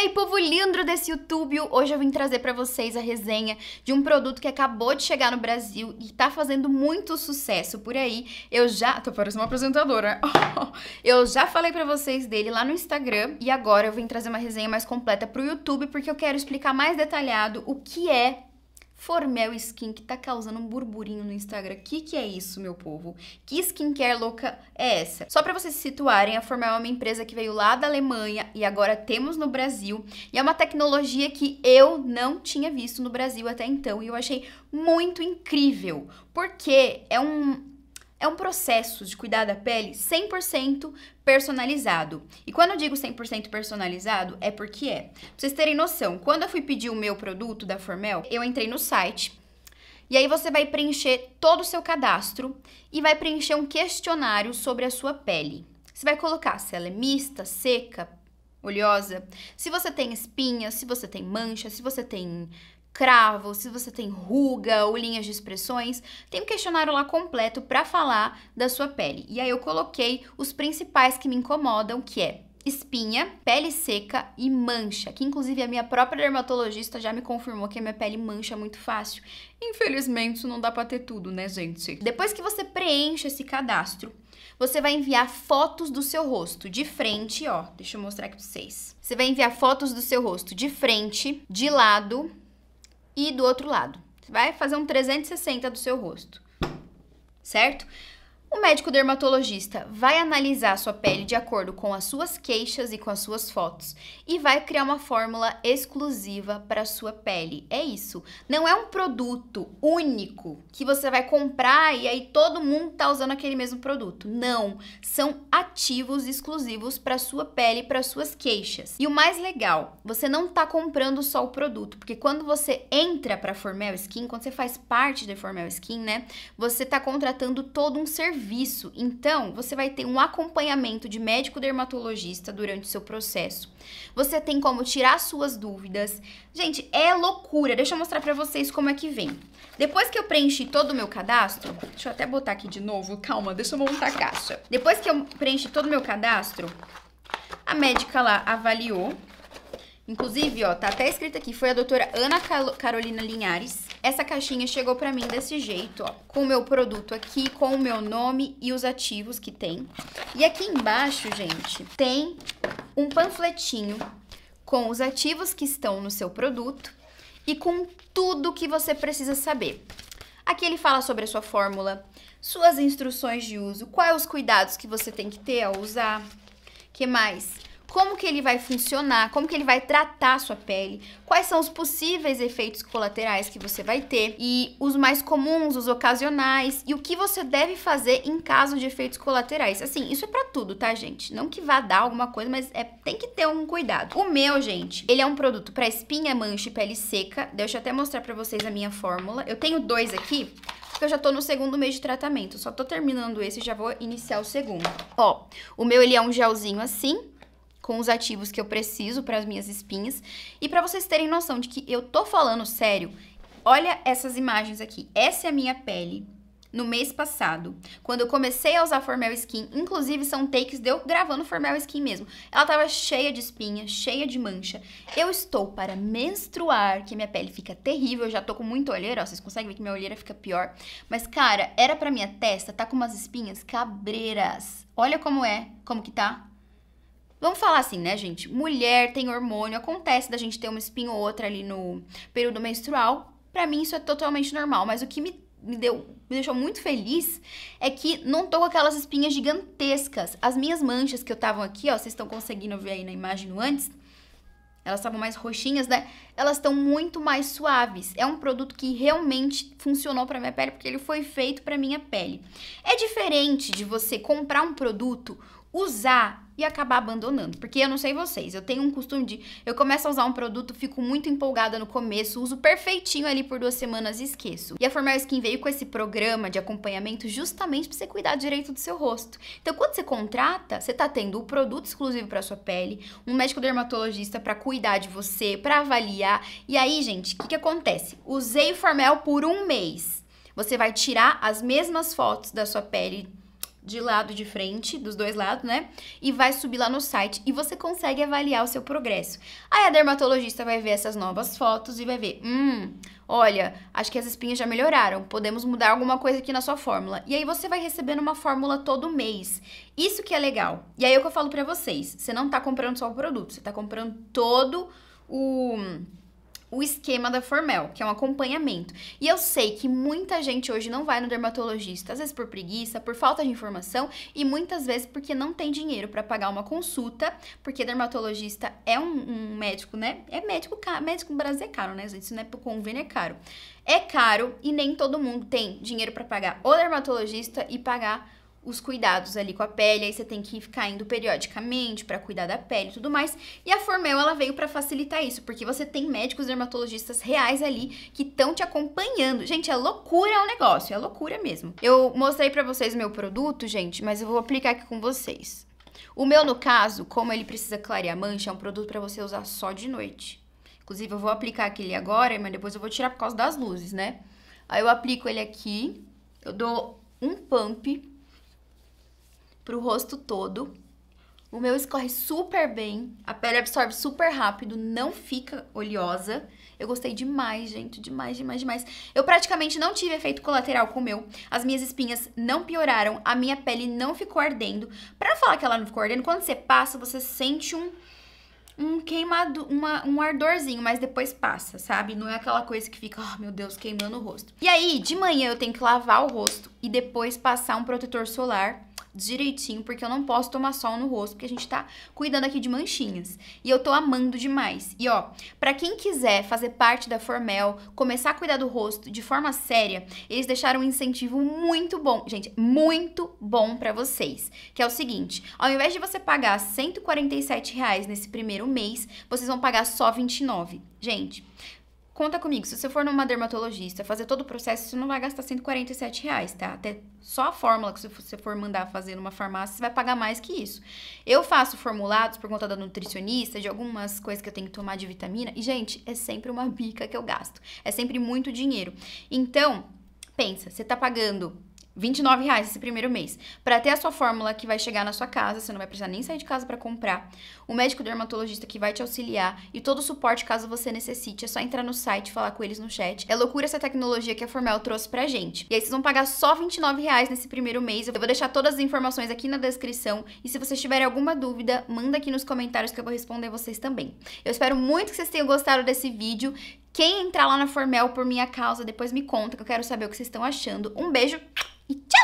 aí, povo lindo desse YouTube! Hoje eu vim trazer para vocês a resenha de um produto que acabou de chegar no Brasil e tá fazendo muito sucesso por aí. Eu já... tô parecendo uma apresentadora. eu já falei para vocês dele lá no Instagram e agora eu vim trazer uma resenha mais completa pro YouTube porque eu quero explicar mais detalhado o que é Formel Skin que tá causando um burburinho no Instagram. Que que é isso, meu povo? Que skincare louca é essa? Só para vocês se situarem, a Formel é uma empresa que veio lá da Alemanha e agora temos no Brasil, e é uma tecnologia que eu não tinha visto no Brasil até então e eu achei muito incrível, porque é um é um processo de cuidar da pele 100% personalizado. E quando eu digo 100% personalizado, é porque é. Pra vocês terem noção, quando eu fui pedir o meu produto da Formel, eu entrei no site, e aí você vai preencher todo o seu cadastro e vai preencher um questionário sobre a sua pele. Você vai colocar se ela é mista, seca, oleosa, se você tem espinhas, se você tem mancha, se você tem cravo, se você tem ruga ou linhas de expressões, tem um questionário lá completo para falar da sua pele. E aí eu coloquei os principais que me incomodam, que é espinha, pele seca e mancha, que inclusive a minha própria dermatologista já me confirmou que a minha pele mancha muito fácil. Infelizmente, isso não dá para ter tudo, né, gente? Depois que você preenche esse cadastro, você vai enviar fotos do seu rosto de frente, ó, deixa eu mostrar aqui pra vocês. Você vai enviar fotos do seu rosto de frente, de lado, e do outro lado. Você vai fazer um 360 do seu rosto, certo? O médico dermatologista vai analisar sua pele de acordo com as suas queixas e com as suas fotos e vai criar uma fórmula exclusiva para sua pele. É isso. Não é um produto único que você vai comprar e aí todo mundo tá usando aquele mesmo produto. Não, são ativos exclusivos para sua pele, para suas queixas. E o mais legal, você não tá comprando só o produto, porque quando você entra para Formel Skin, quando você faz parte da Formel Skin, né, você tá contratando todo um serviço serviço. Então, você vai ter um acompanhamento de médico dermatologista durante o seu processo. Você tem como tirar suas dúvidas. Gente, é loucura. Deixa eu mostrar pra vocês como é que vem. Depois que eu preenchi todo o meu cadastro, deixa eu até botar aqui de novo, calma, deixa eu montar a caixa. Depois que eu preenchi todo o meu cadastro, a médica lá avaliou. Inclusive, ó, tá até escrito aqui, foi a doutora Ana Carolina Linhares essa caixinha chegou pra mim desse jeito, ó, com o meu produto aqui, com o meu nome e os ativos que tem. E aqui embaixo, gente, tem um panfletinho com os ativos que estão no seu produto e com tudo que você precisa saber. Aqui ele fala sobre a sua fórmula, suas instruções de uso, quais os cuidados que você tem que ter ao usar, que mais? como que ele vai funcionar, como que ele vai tratar a sua pele, quais são os possíveis efeitos colaterais que você vai ter e os mais comuns, os ocasionais e o que você deve fazer em caso de efeitos colaterais. Assim, isso é para tudo, tá, gente? Não que vá dar alguma coisa, mas é tem que ter um cuidado. O meu, gente, ele é um produto para espinha, mancha e pele seca. Deixa eu até mostrar para vocês a minha fórmula. Eu tenho dois aqui, porque eu já tô no segundo mês de tratamento. Só tô terminando esse e já vou iniciar o segundo. Ó, o meu ele é um gelzinho assim, com os ativos que eu preciso para as minhas espinhas. E para vocês terem noção de que eu tô falando sério, olha essas imagens aqui. Essa é a minha pele no mês passado, quando eu comecei a usar Formel Skin, inclusive são takes de eu gravando Formel Skin mesmo. Ela tava cheia de espinha, cheia de mancha. Eu estou para menstruar, que minha pele fica terrível, eu já tô com muito olheira, ó, vocês conseguem ver que minha olheira fica pior. Mas cara, era para minha testa, tá com umas espinhas cabreiras. Olha como é, como que tá? Vamos falar assim, né, gente? Mulher tem hormônio, acontece da gente ter uma espinha ou outra ali no período menstrual. Para mim isso é totalmente normal, mas o que me, me deu me deixou muito feliz é que não tô com aquelas espinhas gigantescas. As minhas manchas que eu tava aqui, ó, vocês estão conseguindo ver aí na imagem antes, elas estavam mais roxinhas, né? Elas estão muito mais suaves. É um produto que realmente funcionou para minha pele porque ele foi feito para minha pele. É diferente de você comprar um produto usar e acabar abandonando. Porque eu não sei vocês, eu tenho um costume de. Eu começo a usar um produto, fico muito empolgada no começo, uso perfeitinho ali por duas semanas e esqueço. E a Formel Skin veio com esse programa de acompanhamento justamente pra você cuidar direito do seu rosto. Então, quando você contrata, você tá tendo o produto exclusivo pra sua pele, um médico dermatologista para cuidar de você, para avaliar. E aí, gente, o que, que acontece? Usei o Formel por um mês. Você vai tirar as mesmas fotos da sua pele de lado de frente, dos dois lados, né? E vai subir lá no site e você consegue avaliar o seu progresso. Aí a dermatologista vai ver essas novas fotos e vai ver, hum, olha, acho que as espinhas já melhoraram, podemos mudar alguma coisa aqui na sua fórmula. E aí você vai recebendo uma fórmula todo mês. Isso que é legal. E aí é o que eu falo para vocês, você não tá comprando só o produto, você tá comprando todo o o esquema da Formel, que é um acompanhamento. E eu sei que muita gente hoje não vai no dermatologista, às vezes por preguiça, por falta de informação e muitas vezes porque não tem dinheiro para pagar uma consulta, porque dermatologista é um, um, médico, né? É médico caro, médico no Brasil é caro, né, gente? Isso não é por convênio, é caro. É caro e nem todo mundo tem dinheiro para pagar o dermatologista e pagar os cuidados ali com a pele, aí você tem que ficar indo periodicamente para cuidar da pele e tudo mais. E a Formel ela veio para facilitar isso, porque você tem médicos dermatologistas reais ali que estão te acompanhando. Gente, é loucura o negócio, é loucura mesmo. Eu mostrei para vocês o meu produto, gente, mas eu vou aplicar aqui com vocês. O meu, no caso, como ele precisa clarear mancha, é um produto para você usar só de noite. Inclusive, eu vou aplicar aquele agora, mas depois eu vou tirar por causa das luzes, né? Aí eu aplico ele aqui, eu dou um pump pro rosto todo. O meu escorre super bem, a pele absorve super rápido, não fica oleosa. Eu gostei demais, gente, demais, demais, demais. Eu praticamente não tive efeito colateral com o meu. As minhas espinhas não pioraram, a minha pele não ficou ardendo. Pra falar que ela não ficou ardendo, quando você passa, você sente um um queimado, uma, um ardorzinho, mas depois passa, sabe? Não é aquela coisa que fica, oh meu Deus, queimando o rosto. E aí, de manhã eu tenho que lavar o rosto e depois passar um protetor solar direitinho, porque eu não posso tomar sol no rosto, porque a gente tá cuidando aqui de manchinhas. E eu tô amando demais. E ó, para quem quiser fazer parte da Formel, começar a cuidar do rosto de forma séria, eles deixaram um incentivo muito bom, gente, muito bom para vocês, que é o seguinte, ao invés de você pagar 147 reais nesse primeiro mês, vocês vão pagar só 29. Gente, Conta comigo, se você for numa dermatologista fazer todo o processo, você não vai gastar 147 reais, tá? Até só a fórmula que você for mandar fazer numa farmácia, você vai pagar mais que isso. Eu faço formulados por conta da nutricionista, de algumas coisas que eu tenho que tomar de vitamina, e, gente, é sempre uma bica que eu gasto. É sempre muito dinheiro. Então, pensa, você tá pagando 29 reais esse primeiro mês. Para ter a sua fórmula que vai chegar na sua casa, você não vai precisar nem sair de casa para comprar. O médico dermatologista que vai te auxiliar e todo o suporte caso você necessite. É só entrar no site, falar com eles no chat. É loucura essa tecnologia que a Formel trouxe pra gente. E aí vocês vão pagar só 29 reais nesse primeiro mês. Eu vou deixar todas as informações aqui na descrição e se vocês tiverem alguma dúvida, manda aqui nos comentários que eu vou responder vocês também. Eu espero muito que vocês tenham gostado desse vídeo. Quem entrar lá na Formel por minha causa, depois me conta que eu quero saber o que vocês estão achando. Um beijo e tchau!